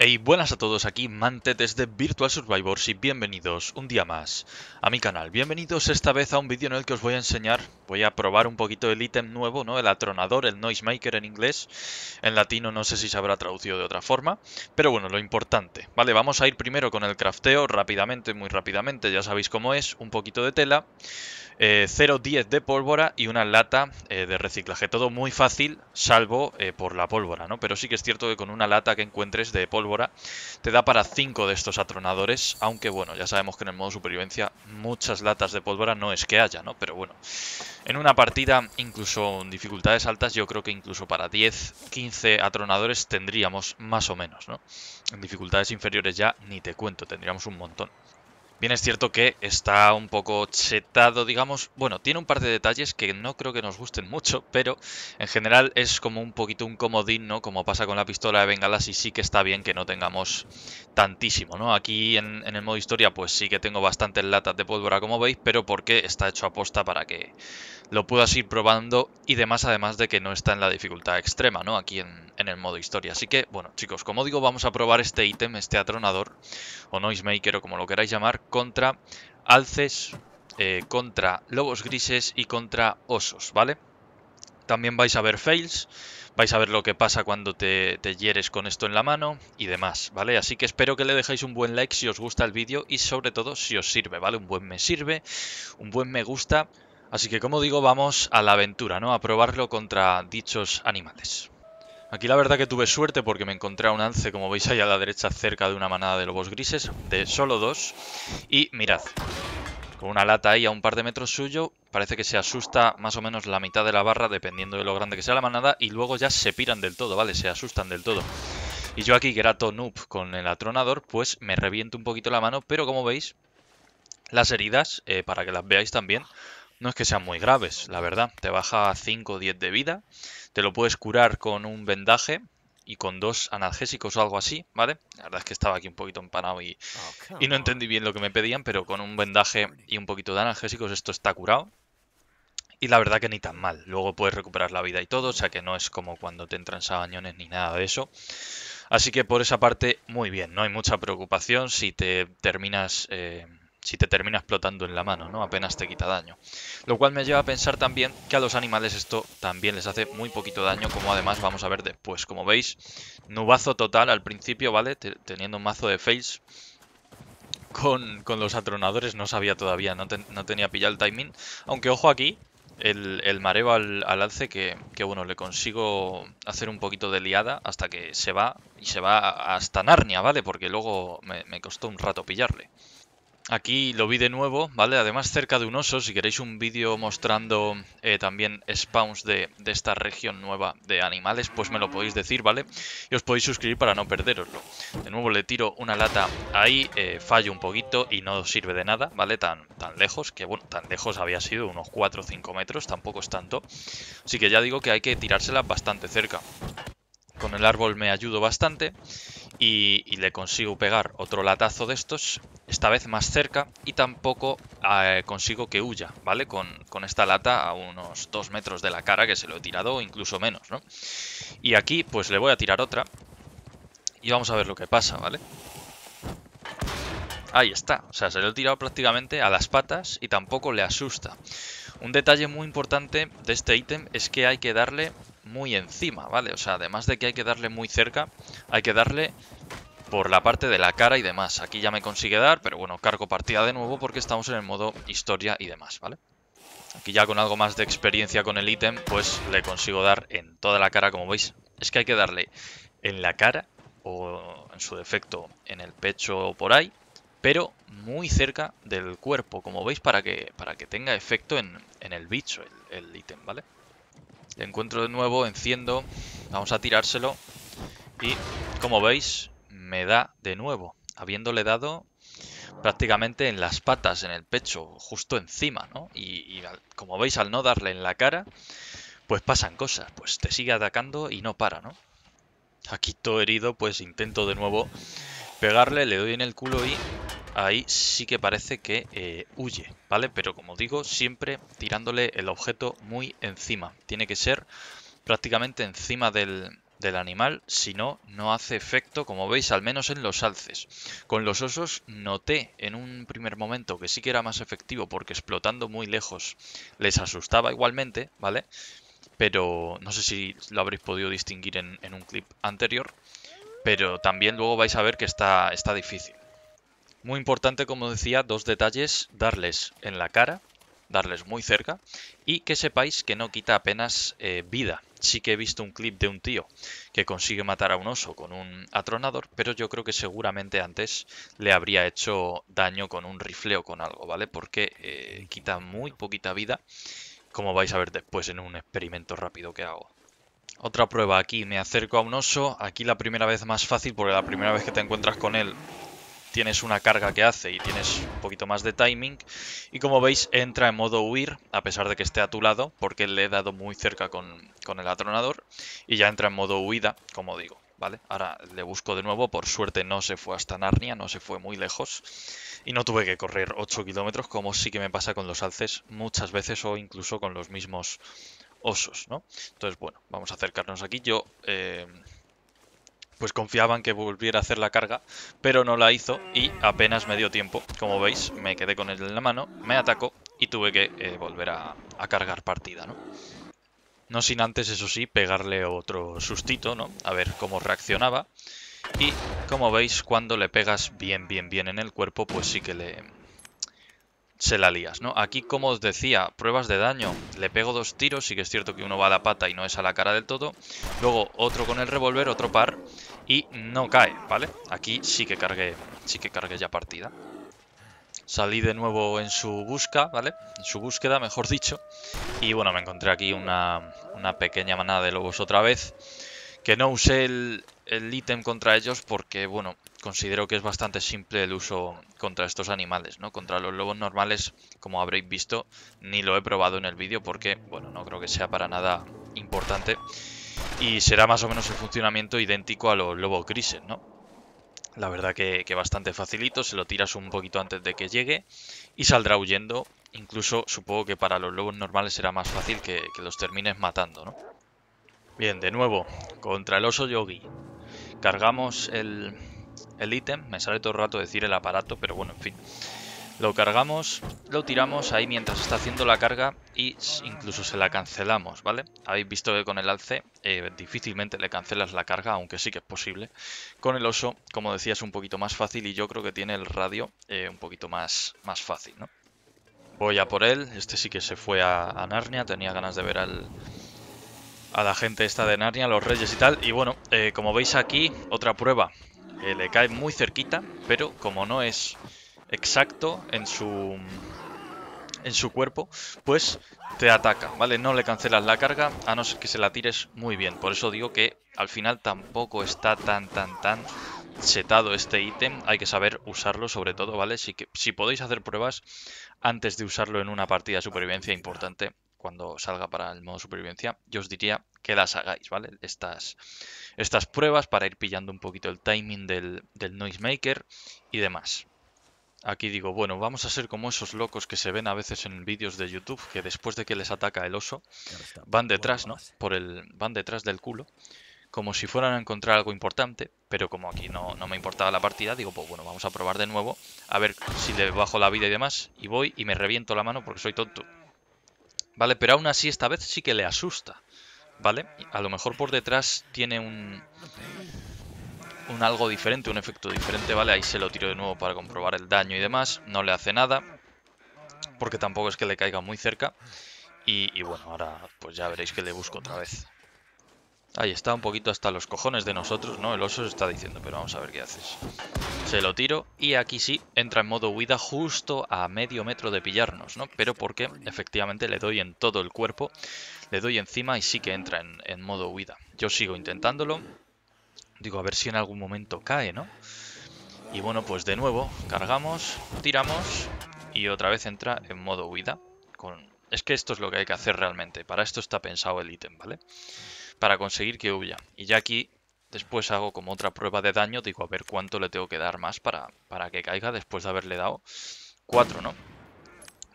Hey, buenas a todos, aquí Mante desde Virtual Survivors y bienvenidos un día más a mi canal. Bienvenidos esta vez a un vídeo en el que os voy a enseñar, voy a probar un poquito el ítem nuevo, ¿no? El atronador, el noisemaker en inglés, en latino no sé si se habrá traducido de otra forma, pero bueno, lo importante. Vale, vamos a ir primero con el crafteo rápidamente, muy rápidamente, ya sabéis cómo es, un poquito de tela, 0.10 eh, de pólvora y una lata eh, de reciclaje. Todo muy fácil, salvo eh, por la pólvora, ¿no? Pero sí que es cierto que con una lata que encuentres de pólvora, te da para 5 de estos atronadores, aunque bueno, ya sabemos que en el modo supervivencia muchas latas de pólvora no es que haya, ¿no? Pero bueno, en una partida, incluso en dificultades altas, yo creo que incluso para 10, 15 atronadores tendríamos más o menos, ¿no? En dificultades inferiores ya ni te cuento, tendríamos un montón. Bien es cierto que está un poco chetado, digamos. Bueno, tiene un par de detalles que no creo que nos gusten mucho, pero en general es como un poquito un comodín, ¿no? Como pasa con la pistola de bengalas y sí que está bien que no tengamos tantísimo, ¿no? Aquí en, el modo historia pues sí que tengo bastantes latas de pólvora, como veis, pero porque está hecho aposta para que lo puedas ir probando y demás, además de que no está en la dificultad extrema, ¿no? Aquí en, el modo historia. Así que, bueno, chicos, como digo, vamos a probar este ítem, este atronador, o noisemaker, o como lo queráis llamar, contra alces, eh, contra lobos grises y contra osos, ¿vale? También vais a ver fails, vais a ver lo que pasa cuando te, te, hieres con esto en la mano y demás, ¿vale? Así que espero que le dejéis un buen like si os gusta el vídeo y sobre todo si os sirve, ¿vale? Un buen me sirve, un buen me gusta Así que, como digo, vamos a la aventura, ¿no? A probarlo contra dichos animales. Aquí la verdad que tuve suerte porque me encontré a un ance, como veis ahí a la derecha, cerca de una manada de lobos grises, de solo dos. Y mirad, con una lata ahí a un par de metros suyo, parece que se asusta más o menos la mitad de la barra, dependiendo de lo grande que sea la manada, y luego ya se piran del todo, ¿vale? Se asustan del todo. Y yo aquí, que noob con el atronador, pues me reviento un poquito la mano, pero como veis, las heridas, eh, para que las veáis también, no es que sean muy graves, la verdad. Te baja 5 o 10 de vida, te lo puedes curar con un vendaje y con dos analgésicos o algo así, ¿vale? La verdad es que estaba aquí un poquito empanado y, oh, y no entendí bien lo que me pedían, pero con un vendaje y un poquito de analgésicos esto está curado. Y la verdad que ni tan mal. Luego puedes recuperar la vida y todo, o sea que no es como cuando te entran sabañones ni nada de eso. Así que por esa parte, muy bien. No hay mucha preocupación si te terminas... Eh, si te termina explotando en la mano, ¿no? Apenas te quita daño. Lo cual me lleva a pensar también que a los animales esto también les hace muy poquito daño, como además vamos a ver después. Como veis, nubazo total al principio, ¿vale? Teniendo un mazo de face Con, los atronadores no sabía todavía, no, tenía pillado el timing. Aunque ojo aquí, el, mareo al, al alce que, bueno, le consigo hacer un poquito de liada hasta que se va y se va hasta Narnia, ¿vale? Porque luego me, me costó un rato pillarle. Aquí lo vi de nuevo, ¿vale? Además cerca de un oso, si queréis un vídeo mostrando eh, también spawns de, esta región nueva de animales, pues me lo podéis decir, ¿vale? Y os podéis suscribir para no perderoslo. De nuevo le tiro una lata ahí, eh, fallo un poquito y no sirve de nada, ¿vale? Tan, tan lejos, que bueno, tan lejos había sido, unos 4 o 5 metros, tampoco es tanto. Así que ya digo que hay que tirársela bastante cerca. Con el árbol me ayudo bastante y, le consigo pegar otro latazo de estos, esta vez más cerca, y tampoco eh, consigo que huya, ¿vale? Con, esta lata a unos 2 metros de la cara, que se lo he tirado, o incluso menos, ¿no? Y aquí, pues le voy a tirar otra, y vamos a ver lo que pasa, ¿vale? Ahí está, o sea, se lo he tirado prácticamente a las patas y tampoco le asusta. Un detalle muy importante de este ítem es que hay que darle muy encima, ¿vale? O sea, además de que hay que darle muy cerca, hay que darle por la parte de la cara y demás. Aquí ya me consigue dar, pero bueno, cargo partida de nuevo porque estamos en el modo historia y demás, ¿vale? Aquí ya con algo más de experiencia con el ítem, pues le consigo dar en toda la cara, como veis. Es que hay que darle en la cara, o en su defecto en el pecho o por ahí, pero muy cerca del cuerpo, como veis, para que, para que tenga efecto en, en el bicho el ítem, ¿vale? encuentro de nuevo, enciendo. Vamos a tirárselo. Y como veis, me da de nuevo. Habiéndole dado prácticamente en las patas, en el pecho, justo encima, ¿no? Y, como veis, al no darle en la cara, pues pasan cosas. Pues te sigue atacando y no para, ¿no? Aquí todo herido, pues intento de nuevo pegarle, le doy en el culo y ahí sí que parece que eh, huye, ¿vale? Pero como digo, siempre tirándole el objeto muy encima. Tiene que ser prácticamente encima del, animal, si no, no hace efecto, como veis, al menos en los alces. Con los osos noté en un primer momento que sí que era más efectivo porque explotando muy lejos les asustaba igualmente, ¿vale? Pero no sé si lo habréis podido distinguir en, en un clip anterior, pero también luego vais a ver que está, está difícil. Muy importante, como decía, dos detalles, darles en la cara, darles muy cerca y que sepáis que no quita apenas eh, vida. Sí que he visto un clip de un tío que consigue matar a un oso con un atronador, pero yo creo que seguramente antes le habría hecho daño con un rifle o con algo, ¿vale? Porque eh, quita muy poquita vida, como vais a ver después en un experimento rápido que hago. Otra prueba, aquí me acerco a un oso, aquí la primera vez más fácil porque la primera vez que te encuentras con él tienes una carga que hace y tienes un poquito más de timing. Y como veis, entra en modo huir, a pesar de que esté a tu lado, porque le he dado muy cerca con, el atronador. Y ya entra en modo huida, como digo. ¿Vale? Ahora le busco de nuevo, por suerte no se fue hasta Narnia, no se fue muy lejos y no tuve que correr 8 kilómetros como sí que me pasa con los alces muchas veces o incluso con los mismos osos, ¿no? Entonces, bueno, vamos a acercarnos aquí, yo... Eh, pues confiaban que volviera a hacer la carga, pero no la hizo y apenas me dio tiempo. Como veis, me quedé con él en la mano, me atacó y tuve que eh, volver a, cargar partida, ¿no? No sin antes, eso sí, pegarle otro sustito, ¿no? A ver cómo reaccionaba. Y como veis, cuando le pegas bien, bien, bien en el cuerpo, pues sí que le... Se la lías, ¿no? Aquí, como os decía, pruebas de daño. Le pego dos tiros, sí que es cierto que uno va a la pata y no es a la cara del todo. Luego otro con el revólver, otro par y no cae, ¿vale? Aquí sí que cargué, sí que cargué ya partida. Salí de nuevo en su busca, ¿vale? En su búsqueda, mejor dicho. Y bueno, me encontré aquí una, pequeña manada de lobos otra vez. Que no usé el, el ítem contra ellos porque, bueno, considero que es bastante simple el uso contra estos animales, ¿no? Contra los lobos normales, como habréis visto, ni lo he probado en el vídeo porque, bueno, no creo que sea para nada importante. Y será más o menos el funcionamiento idéntico a los lobos grises, ¿no? La verdad que, bastante facilito, se lo tiras un poquito antes de que llegue y saldrá huyendo. Incluso supongo que para los lobos normales será más fácil que, los termines matando, ¿no? Bien, de nuevo, contra el oso yogi. Cargamos el, el ítem, me sale todo el rato decir el aparato, pero bueno, en fin. Lo cargamos, lo tiramos ahí mientras está haciendo la carga e incluso se la cancelamos, ¿vale? Habéis visto que con el alce eh, difícilmente le cancelas la carga, aunque sí que es posible. Con el oso, como decía, es un poquito más fácil y yo creo que tiene el radio eh, un poquito más, más fácil, ¿no? Voy a por él, este sí que se fue a, Narnia, tenía ganas de ver al, a la gente esta de Narnia, los reyes y tal. Y bueno, eh, como veis aquí, otra prueba. le cae muy cerquita, pero como no es exacto en su, en su cuerpo, pues te ataca, ¿vale? No le cancelas la carga, a no ser que se la tires muy bien. Por eso digo que al final tampoco está tan, tan, tan setado este ítem. Hay que saber usarlo sobre todo, ¿vale? Si, que, si podéis hacer pruebas antes de usarlo en una partida de supervivencia importante, cuando salga para el modo supervivencia, yo os diría que las hagáis, ¿vale? Estas, estas pruebas para ir pillando un poquito el timing del, del noisemaker y demás. Aquí digo, bueno, vamos a ser como esos locos que se ven a veces en vídeos de YouTube que después de que les ataca el oso van detrás, ¿no? Por el van detrás del culo como si fueran a encontrar algo importante, pero como aquí no, no me importaba la partida, digo, pues bueno, vamos a probar de nuevo, a ver si le bajo la vida y demás, y voy y me reviento la mano porque soy tonto. Vale, pero aún así esta vez sí que le asusta, ¿vale? A lo mejor por detrás tiene un, un algo diferente, un efecto diferente, ¿vale? Ahí se lo tiro de nuevo para comprobar el daño y demás. No le hace nada, porque tampoco es que le caiga muy cerca. Y, bueno, ahora pues ya veréis que le busco otra vez. Ahí está, un poquito hasta los cojones de nosotros, ¿no? El oso se está diciendo, pero vamos a ver qué haces. Se lo tiro y aquí sí, entra en modo huida justo a medio metro de pillarnos, ¿no? Pero porque efectivamente le doy en todo el cuerpo, le doy encima y sí que entra en, en modo huida. Yo sigo intentándolo, Digo, a ver si en algún momento cae, ¿no? Y bueno, pues de nuevo, cargamos, tiramos y otra vez entra en modo huida. Con... Es que esto es lo que hay que hacer realmente. Para esto está pensado el ítem, ¿vale? Para conseguir que huya. Y ya aquí después hago como otra prueba de daño. Digo, a ver cuánto le tengo que dar más para, para que caiga después de haberle dado cuatro, ¿no?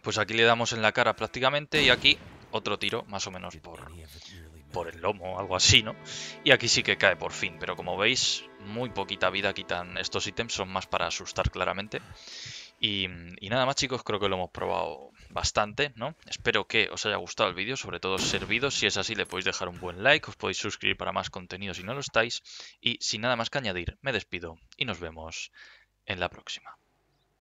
Pues aquí le damos en la cara prácticamente y aquí otro tiro, más o menos por, por el lomo, algo así, ¿no? Y aquí sí que cae por fin, pero como veis, muy poquita vida quitan estos ítems, son más para asustar claramente. Y, y, nada más chicos, creo que lo hemos probado bastante, ¿no? Espero que os haya gustado el vídeo, sobre todo servido. Si es así, le podéis dejar un buen like, os podéis suscribir para más contenido si no lo estáis. Y sin nada más que añadir, me despido y nos vemos en la próxima.